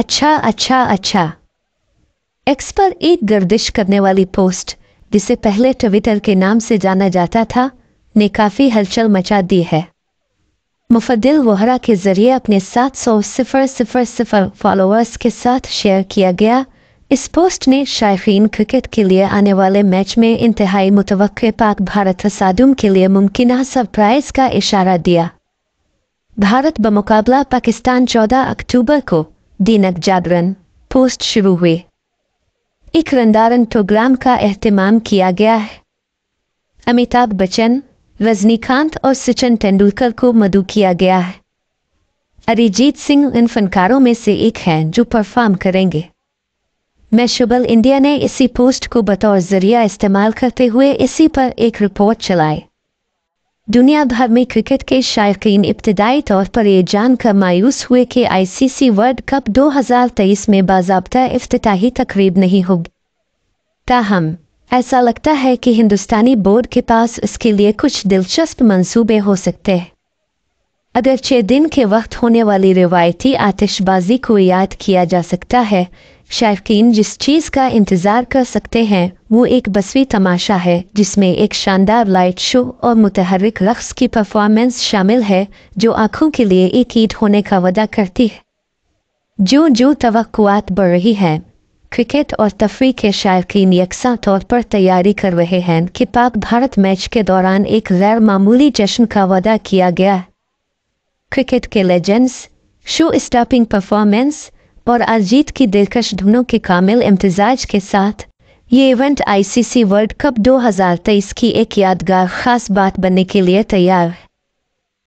अच्छा अच्छा अच्छा एक्स पर एक गर्दिश करने वाली पोस्ट जिसे पहले ट्विटर के नाम से जाना जाता था ने काफ़ी हलचल मचा दी है मुफदिल वोहरा के जरिए अपने सात सौ सिफर सिफर सिफर फॉलोअर्स के साथ शेयर किया गया इस पोस्ट ने शायफीन क्रिकेट के लिए आने वाले मैच में इंतहाई मुतव पाक भारत साधुम के लिए मुमकिन सरप्राइज का इशारा दिया भारत बमुकाबला पाकिस्तान 14 अक्टूबर को दीनक जागरण पोस्ट शुरू हुए एक रंदारन प्रोग्राम का अहतमाम किया गया है अमिताभ बच्चन रजनीकांत और सचिन तेंदुलकर को मधु किया गया है अरिजीत सिंह इन फनकारों में से एक हैं जो परफॉर्म करेंगे शुबल इंडिया ने इसी पोस्ट को बतौर जरिया इस्तेमाल करते हुए इसी पर एक रिपोर्ट चलाई दुनिया भर में क्रिकेट के शायकीन इब्तदाई तौर पर ये जानकर मायूस हुए कि आईसीसी वर्ल्ड कप 2023 में बाबा अफ्ताही तकरीब नहीं होगी ताहम ऐसा लगता है कि हिंदुस्तानी बोर्ड के पास इसके लिए कुछ दिलचस्प मंसूबे हो सकते हैं अगर छह दिन के वक्त होने वाली रिवायती आतिशबाजी को याद किया जा सकता है शायकिन जिस चीज़ का इंतज़ार कर सकते हैं वो एक बसवी तमाशा है जिसमें एक शानदार लाइट शो और मुतहरिक रक्स की परफॉर्मेंस शामिल है जो आंखों के लिए एक ईट होने का वादा करती है जो जो तो बढ़ रही है क्रिकेट और तफरी के शायकीन यकसा तौर पर तैयारी कर रहे हैं कि पाक भारत मैच के दौरान एक गैर मामूली जश्न का वादा किया गया क्रिकेट के लेजेंड्स शो स्टॉपिंग परफॉर्मेंस और अजीत की दिलकश धुनों के कामिल इम्तजाज के साथ ये इवेंट आईसीसी वर्ल्ड कप 2023 की एक यादगार खास बात बनने के लिए तैयार है